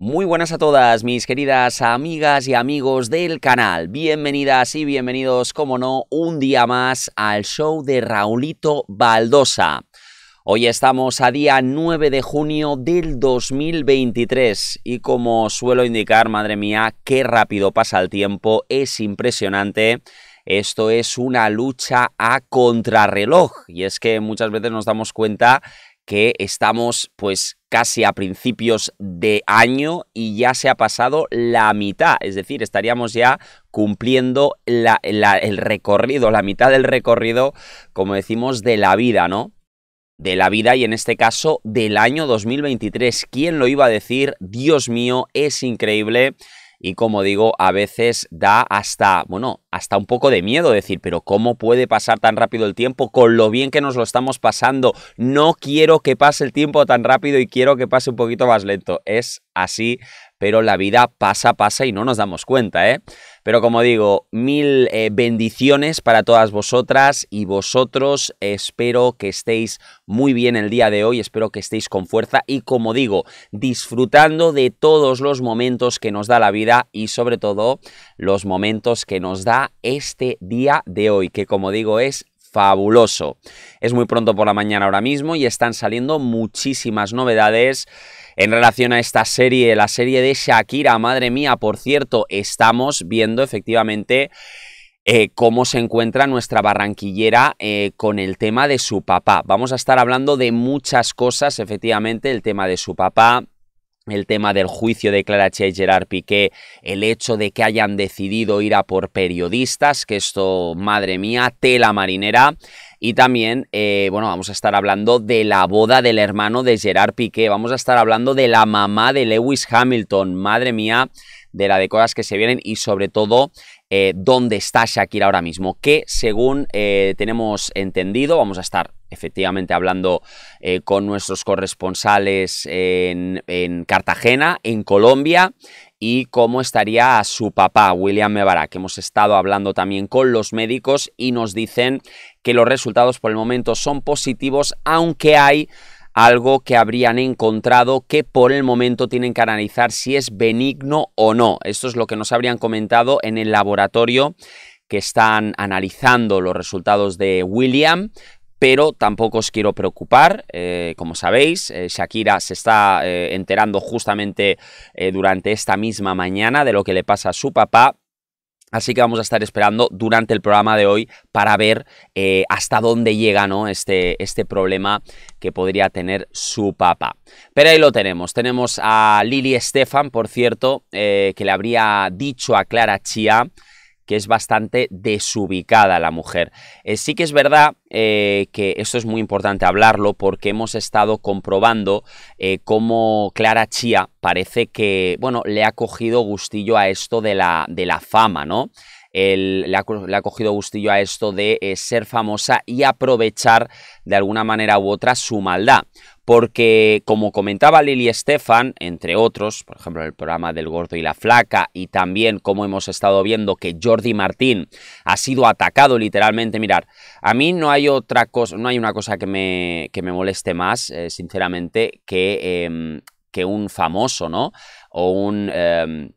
Muy buenas a todas mis queridas amigas y amigos del canal. Bienvenidas y bienvenidos, como no, un día más al show de Raulito Baldosa. Hoy estamos a día 9 de junio del 2023 y como suelo indicar, madre mía, qué rápido pasa el tiempo, es impresionante. Esto es una lucha a contrarreloj y es que muchas veces nos damos cuenta que estamos pues casi a principios de año y ya se ha pasado la mitad, es decir, estaríamos ya cumpliendo la, el recorrido, la mitad del recorrido, como decimos, de la vida, ¿no? de la vida y en este caso del año 2023. ¿Quién lo iba a decir? Dios mío, es increíble y como digo, a veces da hasta, bueno, hasta un poco de miedo, decir, pero ¿cómo puede pasar tan rápido el tiempo con lo bien que nos lo estamos pasando? No quiero que pase el tiempo tan rápido y quiero que pase un poquito más lento. Es así, pero la vida pasa, pasa y no nos damos cuenta, ¿eh? Pero como digo, mil eh, bendiciones para todas vosotras y vosotros. Espero que estéis muy bien el día de hoy, espero que estéis con fuerza y como digo, disfrutando de todos los momentos que nos da la vida y sobre todo los momentos que nos da este día de hoy, que como digo es fabuloso. Es muy pronto por la mañana ahora mismo y están saliendo muchísimas novedades en relación a esta serie, la serie de Shakira. Madre mía, por cierto, estamos viendo efectivamente eh, cómo se encuentra nuestra barranquillera eh, con el tema de su papá. Vamos a estar hablando de muchas cosas, efectivamente, el tema de su papá, el tema del juicio de Clara Che y Gerard Piqué, el hecho de que hayan decidido ir a por periodistas, que esto, madre mía, tela marinera. Y también, eh, bueno, vamos a estar hablando de la boda del hermano de Gerard Piqué, vamos a estar hablando de la mamá de Lewis Hamilton, madre mía, de la de cosas que se vienen y sobre todo eh, dónde está Shakira ahora mismo, que según eh, tenemos entendido, vamos a estar efectivamente hablando con nuestros corresponsales en, en Cartagena, en Colombia, y cómo estaría su papá, William Mebarak. Hemos estado hablando también con los médicos y nos dicen que los resultados por el momento son positivos, aunque hay algo que habrían encontrado que por el momento tienen que analizar si es benigno o no. Esto es lo que nos habrían comentado en el laboratorio que están analizando los resultados de William pero tampoco os quiero preocupar. Eh, como sabéis, eh, Shakira se está eh, enterando justamente durante esta misma mañana de lo que le pasa a su papá. Así que vamos a estar esperando durante el programa de hoy para ver hasta dónde llega ¿no? este, este problema que podría tener su papá. Pero ahí lo tenemos. Tenemos a Lili Estefan, por cierto, que le habría dicho a Clara Chia que es bastante desubicada la mujer. Eh, sí que es verdad eh, que esto es muy importante hablarlo porque hemos estado comprobando eh, cómo Clara Chía parece que, bueno, le ha cogido gustillo a esto de la, de la fama, ¿no? le, ha, cogido gustillo a esto de ser famosa y aprovechar de alguna manera u otra su maldad porque como comentaba Lili Estefan, entre otros, por ejemplo, el programa del gordo y la flaca, y también como hemos estado viendo que Jordi Martín ha sido atacado literalmente, mirar, a mí no hay otra cosa, no hay una cosa que me, que me moleste más, eh, sinceramente, que, em, que un famoso, ¿no? O un... Em,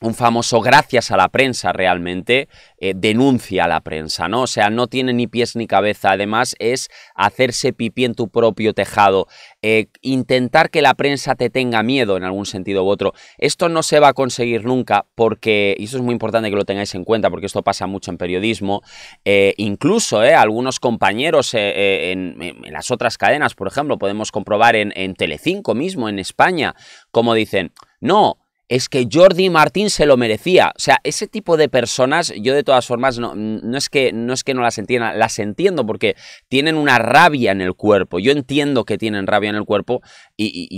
un famoso gracias a la prensa realmente eh, denuncia a la prensa, ¿no? O sea, no tiene ni pies ni cabeza. Además, es hacerse pipí en tu propio tejado, eh, intentar que la prensa te tenga miedo en algún sentido u otro. Esto no se va a conseguir nunca porque, y eso es muy importante que lo tengáis en cuenta porque esto pasa mucho en periodismo, eh, incluso algunos compañeros en, las otras cadenas, por ejemplo, podemos comprobar en, en Telecinco mismo, en España, como dicen, no, es que Jordi Martín se lo merecía. O sea, ese tipo de personas, yo de todas formas, no, no, es que, no las entienda, las entiendo porque tienen una rabia en el cuerpo. Yo entiendo que tienen rabia en el cuerpo y,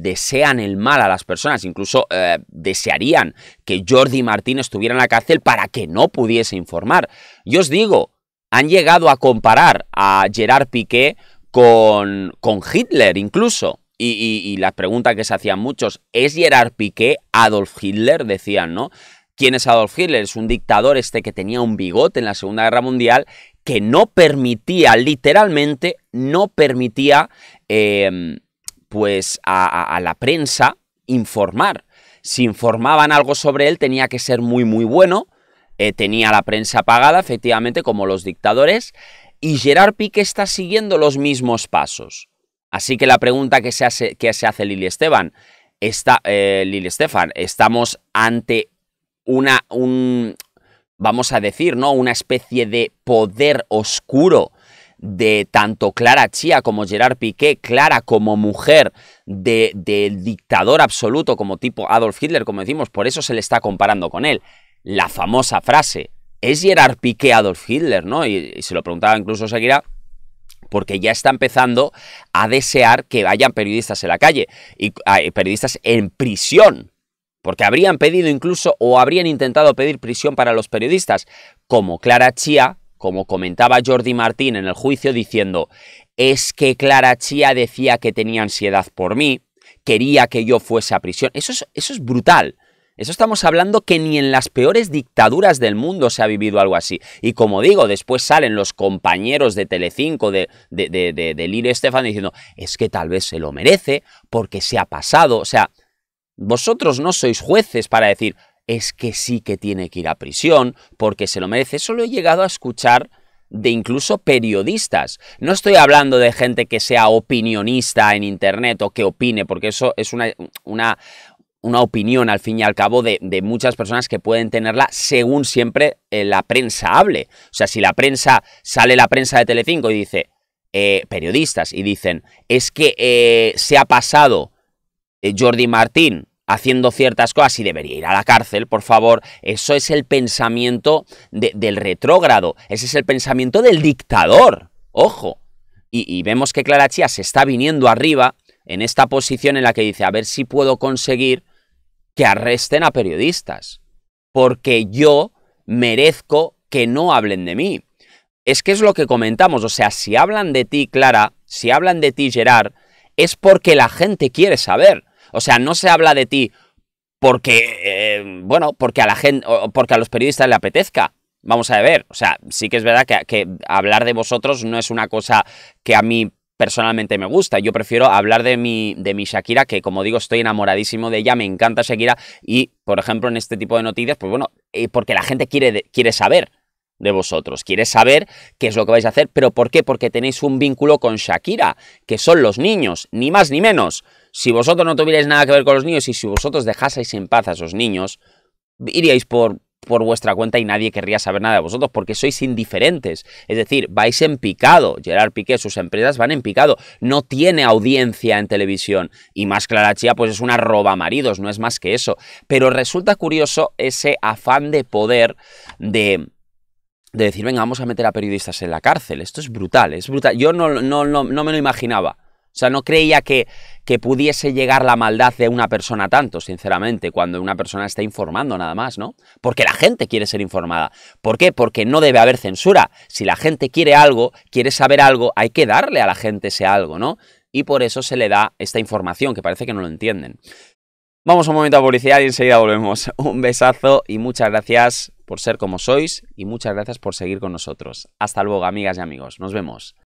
desean el mal a las personas. Incluso eh, desearían que Jordi Martín estuviera en la cárcel para que no pudiese informar. Yo os digo, han llegado a comparar a Gerard Piqué con, con Hitler incluso y, la pregunta las preguntas que se hacían muchos, ¿es Gerard Piqué Adolf Hitler? Decían, ¿no? ¿Quién es Adolf Hitler? Es un dictador este que tenía un bigote en la Segunda Guerra Mundial que no permitía, literalmente, no permitía, em, pues, a, la prensa informar. Si informaban algo sobre él tenía que ser muy, muy bueno. Eh, tenía la prensa pagada, efectivamente, como los dictadores. Y Gerard Piqué está siguiendo los mismos pasos. Así que la pregunta que se hace, que se hace Lili Esteban, está, eh, Lili estamos ante una, un, vamos a decir, ¿no? Una especie de poder oscuro de tanto Clara Chía como Gerard Piqué, Clara como mujer del de dictador absoluto como tipo Adolf Hitler, como decimos, por eso se le está comparando con él. La famosa frase, ¿es Gerard Piqué Adolf Hitler? ¿no? Y, y se lo preguntaba incluso Seguirá porque ya está empezando a desear que vayan periodistas en la calle y eh, periodistas en prisión, porque habrían pedido incluso o habrían intentado pedir prisión para los periodistas, como Clara Chía, como comentaba Jordi Martín en el juicio diciendo, es que Clara Chía decía que tenía ansiedad por mí, quería que yo fuese a prisión. Eso es, eso es brutal. Eso estamos hablando que ni en las peores dictaduras del mundo se ha vivido algo así. Y como digo, después salen los compañeros de Telecinco, de, de, de, Estefan, diciendo, es que tal vez se lo merece porque se ha pasado. O sea, vosotros no sois jueces para decir, es que sí que tiene que ir a prisión porque se lo merece. Eso lo he llegado a escuchar de incluso periodistas. No estoy hablando de gente que sea opinionista en Internet o que opine, porque eso es una, una opinión al fin y al cabo de, muchas personas que pueden tenerla según siempre eh, la prensa hable. O sea, si la prensa, sale la prensa de Telecinco y dice, eh, periodistas, y dicen, es que eh, se ha pasado Jordi Martín haciendo ciertas cosas y debería ir a la cárcel, por favor. Eso es el pensamiento del retrógrado, ese es el pensamiento del dictador. Ojo. Y, y vemos que Clara Chía se está viniendo arriba en esta posición en la que dice, a ver si puedo conseguir que arresten a periodistas, porque yo merezco que no hablen de mí. Es que es lo que comentamos, o sea, si hablan de ti, Clara, si hablan de ti, Gerard, es porque la gente quiere saber. O sea, no se habla de ti porque, eh, bueno, porque a la gente, porque a los periodistas le apetezca. Vamos a ver, o sea, sí que es verdad que, que hablar de vosotros no es una cosa que a mí personalmente me gusta. Yo prefiero hablar de mi, de mi Shakira, que como digo, estoy enamoradísimo de ella, me encanta Shakira y, por ejemplo, en este tipo de noticias, pues bueno, eh, porque la gente quiere, quiere saber de vosotros, quiere saber qué es lo que vais a hacer, pero ¿por qué? Porque tenéis un vínculo con Shakira, que son los niños, ni más ni menos. Si vosotros no tuvierais nada que ver con los niños y si vosotros dejaseis en paz a esos niños, iríais por por vuestra cuenta y nadie querría saber nada de vosotros porque sois indiferentes. Es decir, vais en picado. Gerard Piqué, sus empresas van en picado. No tiene audiencia en televisión. Y más Clara Chía, pues es una roba maridos, no es más que eso. Pero resulta curioso ese afán de poder de de decir, venga, vamos a meter a periodistas en la cárcel. Esto es brutal, es brutal. Yo no, no, no, no me lo imaginaba. O sea, no creía que, que pudiese llegar la maldad de una persona tanto, sinceramente, cuando una persona está informando nada más, ¿no? Porque la gente quiere ser informada. ¿Por qué? Porque no debe haber censura. Si la gente quiere algo, quiere saber algo, hay que darle a la gente ese algo, ¿no? Y por eso se le da esta información, que parece que no lo entienden. Vamos un momento a publicidad y enseguida volvemos. Un besazo y muchas gracias por ser como sois y muchas gracias por seguir con nosotros. Hasta luego, amigas y amigos. Nos vemos.